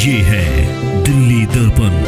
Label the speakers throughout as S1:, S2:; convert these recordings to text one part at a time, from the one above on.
S1: ये है दिल्ली दर्पण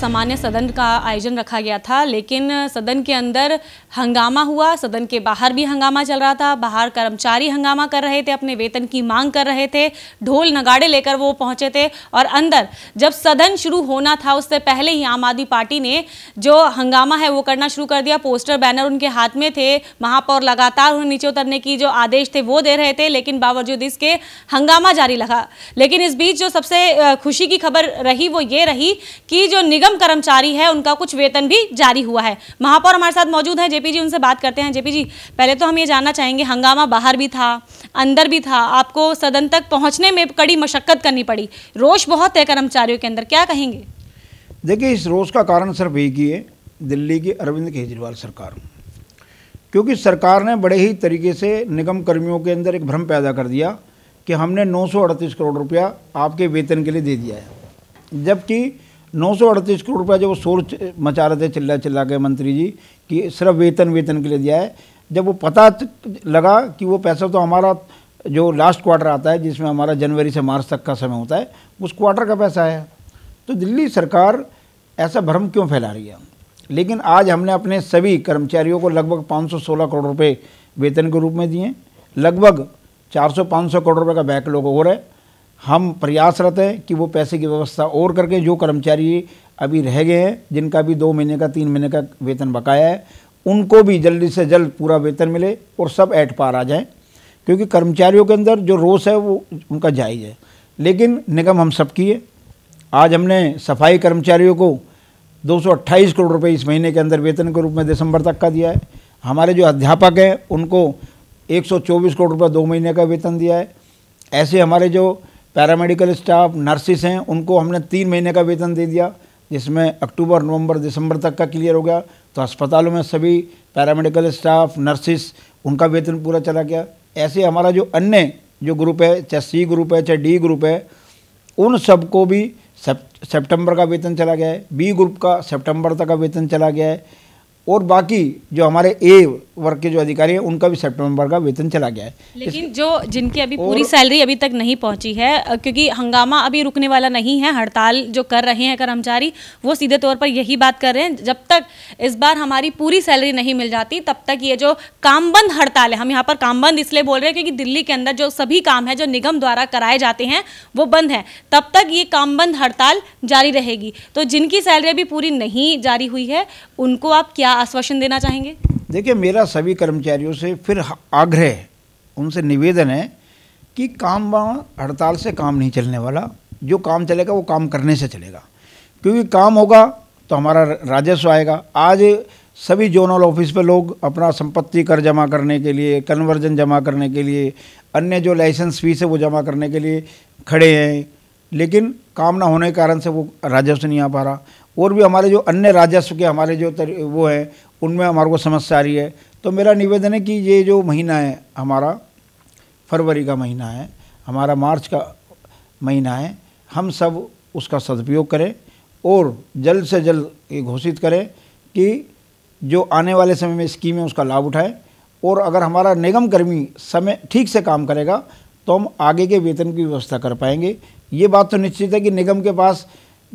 S2: सामान्य सदन का आयोजन रखा गया था लेकिन सदन के अंदर हंगामा हुआ सदन के बाहर भी हंगामा चल रहा था बाहर कर्मचारी हंगामा कर रहे थे अपने वेतन की मांग कर रहे थे ढोल नगाड़े लेकर वो पहुंचे थे और अंदर जब सदन शुरू होना था उससे पहले ही आम आदमी पार्टी ने जो हंगामा है वो करना शुरू कर दिया पोस्टर बैनर उनके हाथ में थे महापौर लगातार उन्हें नीचे उतरने की जो आदेश थे वो दे रहे थे लेकिन बावजूद इसके हंगामा जारी लगा लेकिन इस बीच जो सबसे खुशी की खबर रही वो ये रही कि जो निगम निगम कर्मचारी है उनका कुछ वेतन भी जारी हुआ है महापौर हमारे साथ मौजूद है जेपी जी उनसे बात करते हैं जेपी जी पहले तो हम ये जानना चाहेंगे हंगामा बाहर भी था अंदर भी था आपको सदन तक पहुंचने में कड़ी मशक्कत करनी पड़ी रोष बहुत है कर्मचारियों के अंदर क्या कहेंगे
S1: देखिए इस रोष का कारण सिर्फ एक ही है दिल्ली की अरविंद केजरीवाल सरकार क्योंकि सरकार ने बड़े ही तरीके से निगम कर्मियों के अंदर एक भ्रम पैदा कर दिया कि हमने 938 करोड़ रुपया आपके वेतन के लिए दे दिया है जबकि नौ सौ अड़तीस करोड़ रुपया जो वो शोर मचा रहे थे चिल्ला चिल्ला के मंत्री जी कि सिर्फ वेतन वेतन के लिए दिया है जब वो पता लगा कि वो पैसा तो हमारा जो लास्ट क्वार्टर आता है जिसमें हमारा जनवरी से मार्च तक का समय होता है उस क्वार्टर का पैसा है तो दिल्ली सरकार ऐसा भ्रम क्यों फैला रही है लेकिन आज हमने अपने सभी कर्मचारियों को लगभग 516 करोड़ रुपए वेतन के रूप में दिए लगभग 400-500 करोड़ रुपए का बैकलॉग हो रहा है हम प्रयासरत हैं कि वो पैसे की व्यवस्था और करके जो कर्मचारी अभी रह गए हैं जिनका भी दो महीने का तीन महीने का वेतन बकाया है उनको भी जल्दी से जल्द पूरा वेतन मिले और सब एट पार आ जाएं क्योंकि कर्मचारियों के अंदर जो रोष है वो उनका जायज़ है लेकिन निगम हम सब की है आज हमने सफाई कर्मचारियों को दो करोड़ रुपये इस महीने के अंदर वेतन के रूप में दिसंबर तक का दिया है हमारे जो अध्यापक हैं उनको एक करोड़ रुपये दो महीने का वेतन दिया है ऐसे हमारे जो पैरामेडिकल स्टाफ नर्सिस हैं उनको हमने तीन महीने का वेतन दे दिया जिसमें अक्टूबर नवंबर दिसंबर तक का क्लियर हो गया तो अस्पतालों में सभी पैरामेडिकल स्टाफ नर्सिस उनका वेतन पूरा चला गया ऐसे हमारा जो अन्य जो ग्रुप है चाहे सी ग्रुप है चाहे डी ग्रुप है उन सबको भी सितंबर का वेतन चला गया है बी ग्रुप का सितंबर तक का वेतन चला गया है और बाकी जो हमारे ए वर्ग के जो अधिकारी है उनका भी सितंबर का वेतन चला गया है लेकिन
S2: जो जिनकी अभी पूरी सैलरी अभी तक नहीं पहुंची है क्योंकि हंगामा अभी रुकने वाला नहीं है हड़ताल जो कर रहे हैं कर्मचारी वो सीधे तौर पर यही बात कर रहे हैं जब तक इस बार हमारी पूरी सैलरी नहीं मिल जाती तब तक ये जो कामबंद हड़ताल है हम यहाँ पर कामबंद इसलिए बोल रहे हैं क्योंकि दिल्ली के अंदर जो सभी काम है जो निगम द्वारा कराए जाते हैं वो बंद है तब तक ये कामबंद हड़ताल जारी रहेगी तो जिनकी सैलरी अभी पूरी नहीं जारी हुई है उनको आप क्या आश्वासन देना चाहेंगे
S1: देखिए मेरा सभी कर्मचारियों से फिर आग्रह उनसे निवेदन है कि काम हड़ताल से काम नहीं चलने वाला जो काम चलेगा वो काम करने से चलेगा क्योंकि काम होगा तो हमारा राजस्व आएगा आज सभी जोनल ऑफिस पे लोग अपना संपत्ति कर जमा करने के लिए कन्वर्जन जमा करने के लिए अन्य जो लाइसेंस फीस है वो जमा करने के लिए खड़े हैं लेकिन काम ना होने के कारण से वो राजस्व नहीं आ पा रहा और भी हमारे जो अन्य राजस्व के हमारे जो वो हैं उनमें हमारे को समस्या आ रही है तो मेरा निवेदन है कि ये जो महीना है हमारा फरवरी का महीना है हमारा मार्च का महीना है हम सब उसका सदुपयोग करें और जल्द से जल्द ये घोषित करें कि जो आने वाले समय में स्कीम है उसका लाभ उठाएं और अगर हमारा निगम कर्मी समय ठीक से काम करेगा तो हम आगे के वेतन की व्यवस्था कर पाएंगे ये बात तो निश्चित है कि निगम के पास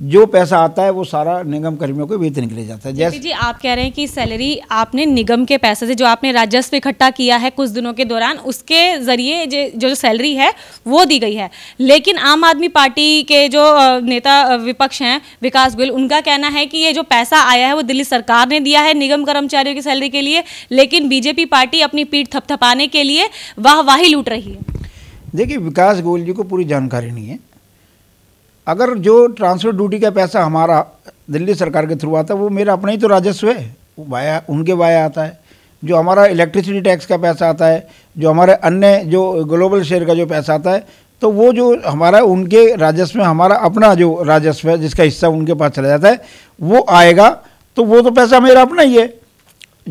S1: जो पैसा आता है वो सारा निगम कर्मियों को वेतन के लिए जाता है जैसे जी
S2: आप कह रहे हैं कि सैलरी आपने निगम के पैसे से जो आपने राजस्व इकट्ठा किया है कुछ दिनों के दौरान उसके जरिए जो जो सैलरी है वो दी गई है लेकिन आम आदमी पार्टी के जो नेता विपक्ष हैं विकास गोयल उनका कहना है कि ये जो पैसा आया है वो दिल्ली सरकार ने दिया है निगम कर्मचारियों की सैलरी के लिए लेकिन बीजेपी पार्टी अपनी पीठ थपथपाने के लिए वाहवाही लूट रही
S1: है देखिए विकास गोयल जी को पूरी जानकारी नहीं है अगर जो ट्रांसफर ड्यूटी का पैसा हमारा दिल्ली सरकार के थ्रू आता है वो मेरा अपना ही तो राजस्व है वो वाया उनके वाया आता है जो हमारा इलेक्ट्रिसिटी टैक्स का पैसा आता है जो हमारे अन्य जो ग्लोबल शेयर का जो पैसा आता है तो वो जो हमारा उनके राजस्व में हमारा अपना जो राजस्व है जिसका हिस्सा उनके पास चला जाता है वो आएगा तो वो तो पैसा मेरा अपना ही है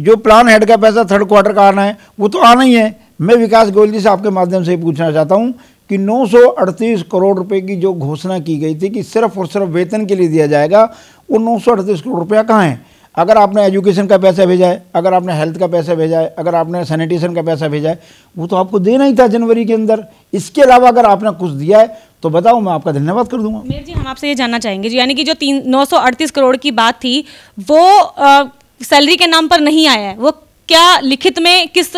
S1: जो प्लान हेड का पैसा थर्ड क्वार्टर का आना है वो तो आना ही है मैं विकास गोयल जी से आपके माध्यम से पूछना चाहता हूँ कि 938 करोड़ रुपए की जो घोषणा की गई थी कि सिर्फ और सिर्फ वेतन के लिए दिया जाएगा वो 938 करोड़ रुपया कहाँ है अगर आपने एजुकेशन का पैसा भेजा है अगर आपने हेल्थ का पैसा भेजा है अगर आपने सैनिटेशन का पैसा भेजा है वो तो आपको देना ही था जनवरी के अंदर इसके अलावा अगर आपने कुछ दिया है तो बताओ मैं आपका धन्यवाद कर दूंगा मेयर
S2: जी हम आपसे ये जानना चाहेंगे जी यानी कि जो तीन नौ करोड़ की बात थी वो सैलरी के नाम पर नहीं आया है वो क्या लिखित में किस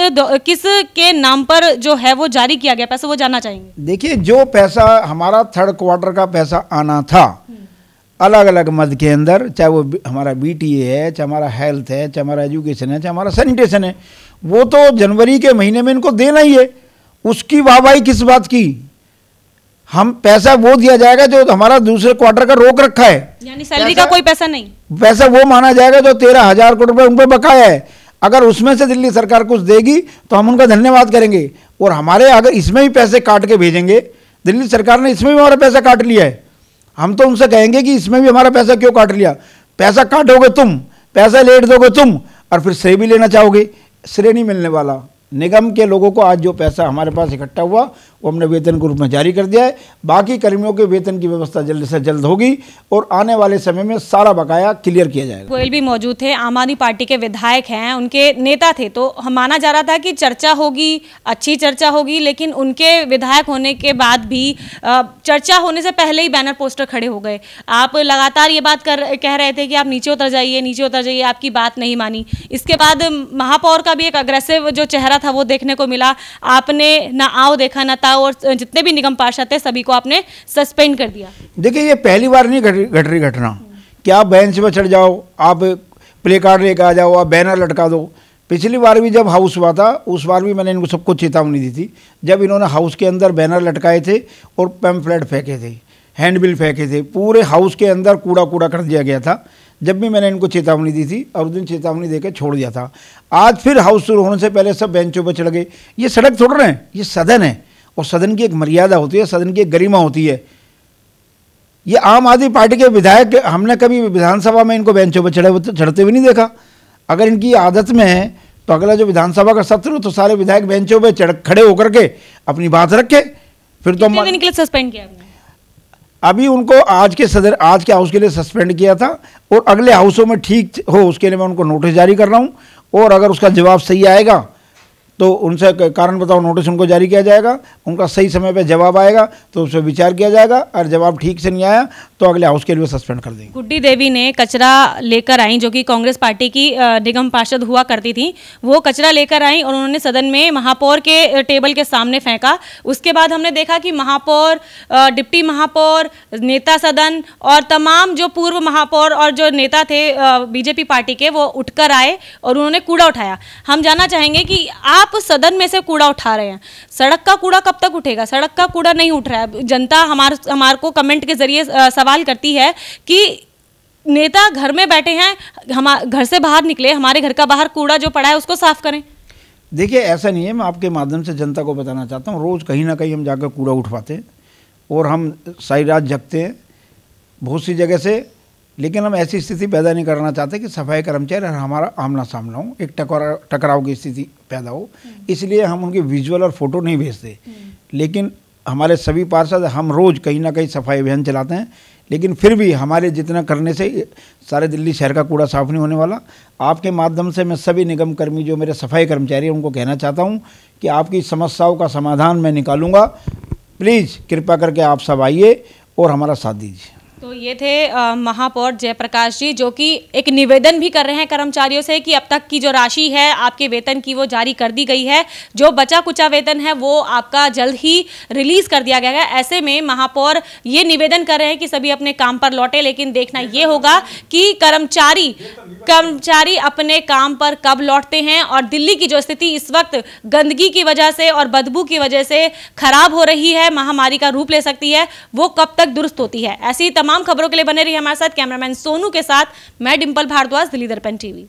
S2: किस के नाम पर जो है वो जारी किया गया पैसा वो जानना चाहेंगे
S1: देखिए जो पैसा हमारा थर्ड क्वार्टर का पैसा आना था हम्म। अलग अलग मद के अंदर चाहे वो हमारा बीटीए है चाहे हमारा हेल्थ है चाहे हमारा एजुकेशन है चाहे हमारा सैनिटेशन है वो तो जनवरी के महीने में इनको देना ही है उसकी वाहवाही किस बात की हम पैसा वो दिया जाएगा जो हमारा दूसरे क्वार्टर का रोक रखा है
S2: यानी सैलरी का कोई पैसा नहीं
S1: पैसा वो माना जाएगा जो तेरह हजार करोड़ रुपए उन पर बकाया है अगर उसमें से दिल्ली सरकार कुछ देगी तो हम उनका धन्यवाद करेंगे और हमारे अगर इसमें भी पैसे काट के भेजेंगे दिल्ली सरकार ने इसमें भी हमारा पैसा काट लिया है हम तो उनसे कहेंगे कि इसमें भी हमारा पैसा क्यों काट लिया पैसा काटोगे तुम पैसा लेट दोगे तुम और फिर श्रेय भी लेना चाहोगे श्रेय नहीं मिलने वाला निगम के लोगों को आज जो पैसा हमारे पास इकट्ठा हुआ वो हमने वेतन के रूप में जारी कर दिया है बाकी कर्मियों के वेतन की व्यवस्था जल्द से जल्द होगी और आने वाले समय में सारा बकाया क्लियर किया जाएगा
S2: गोयल भी मौजूद थे आम आदमी पार्टी के विधायक हैं उनके नेता थे तो माना जा रहा था कि चर्चा होगी अच्छी चर्चा होगी लेकिन उनके विधायक होने के बाद भी चर्चा होने से पहले ही बैनर पोस्टर खड़े हो गए आप लगातार ये बात कर कह रहे थे कि आप नीचे उतर जाइए नीचे उतर जाइए आपकी बात नहीं मानी इसके बाद महापौर का भी एक अग्रेसिव जो चेहरा था वो देखने को मिला आपने ना आओ देखा ना था और जितने भी निगम पार्षद थे सभी को आपने सस्पेंड कर दिया
S1: देखिए ये पहली बार नहीं घट रही घटना क्या आप बेंच पर चढ़ जाओ आप प्ले कार्ड लेकर आ जाओ आप बैनर लटका दो पिछली बार भी जब हाउस हुआ था उस बार भी मैंने इनको सबको चेतावनी दी थी जब इन्होंने हाउस के अंदर बैनर लटकाए थे और पैम्फलेट फेंके थे हैंडबिल फेंके थे पूरे हाउस के अंदर कूड़ा कूड़ा कर दिया गया था जब भी मैंने इनको चेतावनी दी थी और उस दिन चेतावनी देकर छोड़ दिया था आज फिर हाउस शुरू होने से पहले सब बेंचों पर चढ़ गए ये सड़क थोड़ा है ये सदन है और सदन की एक मर्यादा होती है सदन की एक गरिमा होती है ये आम आदमी पार्टी के विधायक हमने कभी विधानसभा में इनको बेंचों पर चढ़े चढ़ते हुए नहीं देखा अगर इनकी आदत में है तो अगला जो विधानसभा का सत्र हो तो सारे विधायक बेंचों पर चढ़ खड़े होकर के अपनी बात रखे फिर तो दिन के लिए सस्पेंड किया अभी उनको आज के सदर आज के हाउस के लिए सस्पेंड किया था और अगले हाउसों में ठीक हो उसके लिए मैं उनको नोटिस जारी कर रहा हूँ और अगर उसका जवाब सही आएगा तो उनसे कारण बताओ नोटिस उनको जारी किया जाएगा उनका सही समय पर जवाब आएगा तो उस पर विचार किया जाएगा और जवाब ठीक से नहीं आया तो अगले हाउस के लिए सस्पेंड कर देंगे
S2: गुड्डी देवी ने कचरा लेकर आई जो कि कांग्रेस पार्टी की निगम पार्षद हुआ करती थी वो कचरा लेकर आई और उन्होंने सदन में महापौर के टेबल के सामने फेंका उसके बाद हमने देखा कि महापौर डिप्टी महापौर नेता सदन और तमाम जो पूर्व महापौर और जो नेता थे बीजेपी पार्टी के वो उठकर आए और उन्होंने कूड़ा उठाया हम जानना चाहेंगे कि आप आप सदन में से कूड़ा उठा रहे हैं सड़क का कूड़ा कब तक उठेगा सड़क का कूड़ा नहीं उठ रहा है जनता हमार हमार को कमेंट के जरिए सवाल करती है कि नेता घर में बैठे हैं हम घर से बाहर निकले हमारे घर का बाहर कूड़ा जो पड़ा है उसको साफ करें
S1: देखिए ऐसा नहीं है मैं आपके माध्यम से जनता को बताना चाहता हूँ रोज़ कहीं ना कहीं हम जाकर कूड़ा उठवाते हैं और हम सारी रात जगते हैं बहुत सी जगह से लेकिन हम ऐसी स्थिति पैदा नहीं करना चाहते कि सफाई कर्मचारी और हमारा आमना सामना हो एक टकरा टकराव की स्थिति पैदा हो हम्म। इसलिए हम उनके विजुअल और फोटो नहीं भेजते हम्म। लेकिन हमारे सभी पार्षद हम रोज़ कहीं ना कहीं सफाई अभियान चलाते हैं लेकिन फिर भी हमारे जितना करने से सारे दिल्ली शहर का कूड़ा साफ नहीं होने वाला आपके माध्यम से मैं सभी निगम कर्मी जो मेरे सफाई कर्मचारी हैं उनको कहना चाहता हूं कि आपकी समस्याओं का समाधान मैं निकालूंगा प्लीज़ कृपा करके आप सब आइए और हमारा साथ दीजिए
S2: तो ये थे महापौर जयप्रकाश जी जो कि एक निवेदन भी कर रहे हैं कर्मचारियों से कि अब तक की जो राशि है आपके वेतन की वो जारी कर दी गई है जो बचा कुचा वेतन है वो आपका जल्द ही रिलीज कर दिया गया है ऐसे में महापौर ये निवेदन कर रहे हैं कि सभी अपने काम पर लौटे लेकिन देखना ये होगा कि कर्मचारी कर्मचारी अपने काम पर कब लौटते हैं और दिल्ली की जो स्थिति इस वक्त गंदगी की वजह से और बदबू की वजह से खराब हो रही है महामारी का रूप ले सकती है वो कब तक दुरुस्त होती है ऐसी तमाम खबरों के लिए बने रही हमारे साथ कैमरामैन सोनू के साथ मैं डिम्पल भारद्वाज दिल्ली दर्पण टीवी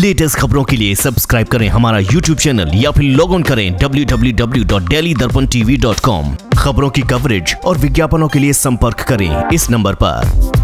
S1: लेटेस्ट खबरों के लिए सब्सक्राइब करें हमारा यूट्यूब चैनल या फिर लॉग इन करें डब्ल्यू खबरों की कवरेज और विज्ञापनों के लिए संपर्क करें इस नंबर आरोप